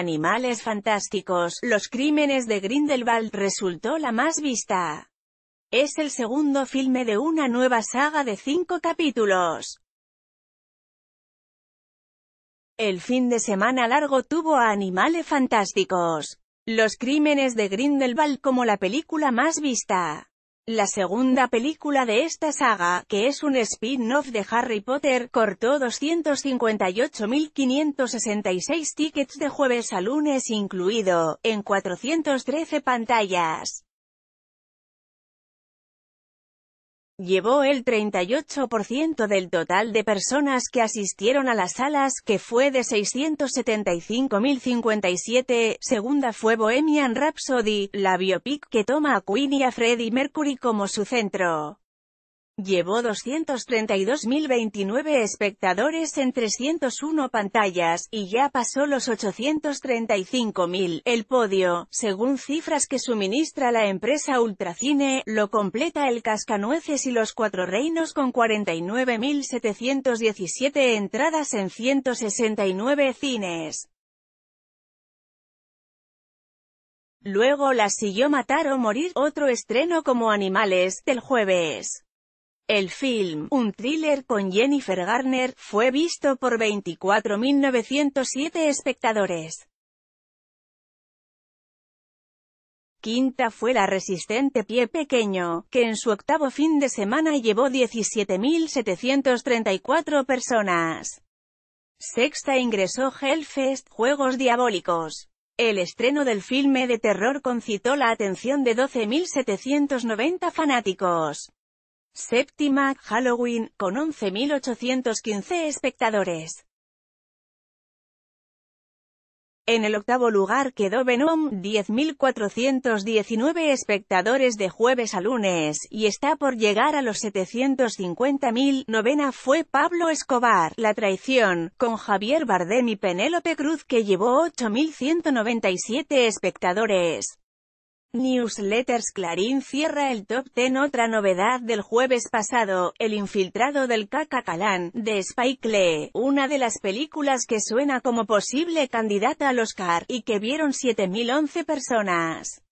Animales Fantásticos, Los Crímenes de Grindelwald resultó la más vista. Es el segundo filme de una nueva saga de cinco capítulos. El fin de semana largo tuvo a Animales Fantásticos, Los Crímenes de Grindelwald como la película más vista. La segunda película de esta saga, que es un spin-off de Harry Potter, cortó 258.566 tickets de jueves a lunes incluido, en 413 pantallas. llevó el 38% del total de personas que asistieron a las salas, que fue de 675.057. Segunda fue Bohemian Rhapsody, la biopic que toma a Queen y a Freddie Mercury como su centro. Llevó 232.029 espectadores en 301 pantallas, y ya pasó los 835.000. El podio, según cifras que suministra la empresa Ultracine, lo completa el Cascanueces y los Cuatro Reinos con 49.717 entradas en 169 cines. Luego las siguió Matar o Morir, otro estreno como Animales, del jueves. El film, un thriller con Jennifer Garner, fue visto por 24.907 espectadores. Quinta fue la resistente Pie Pequeño, que en su octavo fin de semana llevó 17.734 personas. Sexta ingresó Hellfest, Juegos Diabólicos. El estreno del filme de terror concitó la atención de 12.790 fanáticos. Séptima, Halloween, con 11.815 espectadores. En el octavo lugar quedó Venom, 10.419 espectadores de jueves a lunes, y está por llegar a los 750.000. Novena fue Pablo Escobar, La Traición, con Javier Bardem y Penélope Cruz que llevó 8.197 espectadores. Newsletters Clarín cierra el top ten Otra novedad del jueves pasado, El infiltrado del Cacacalán, de Spike Lee, una de las películas que suena como posible candidata al Oscar, y que vieron 7.011 personas.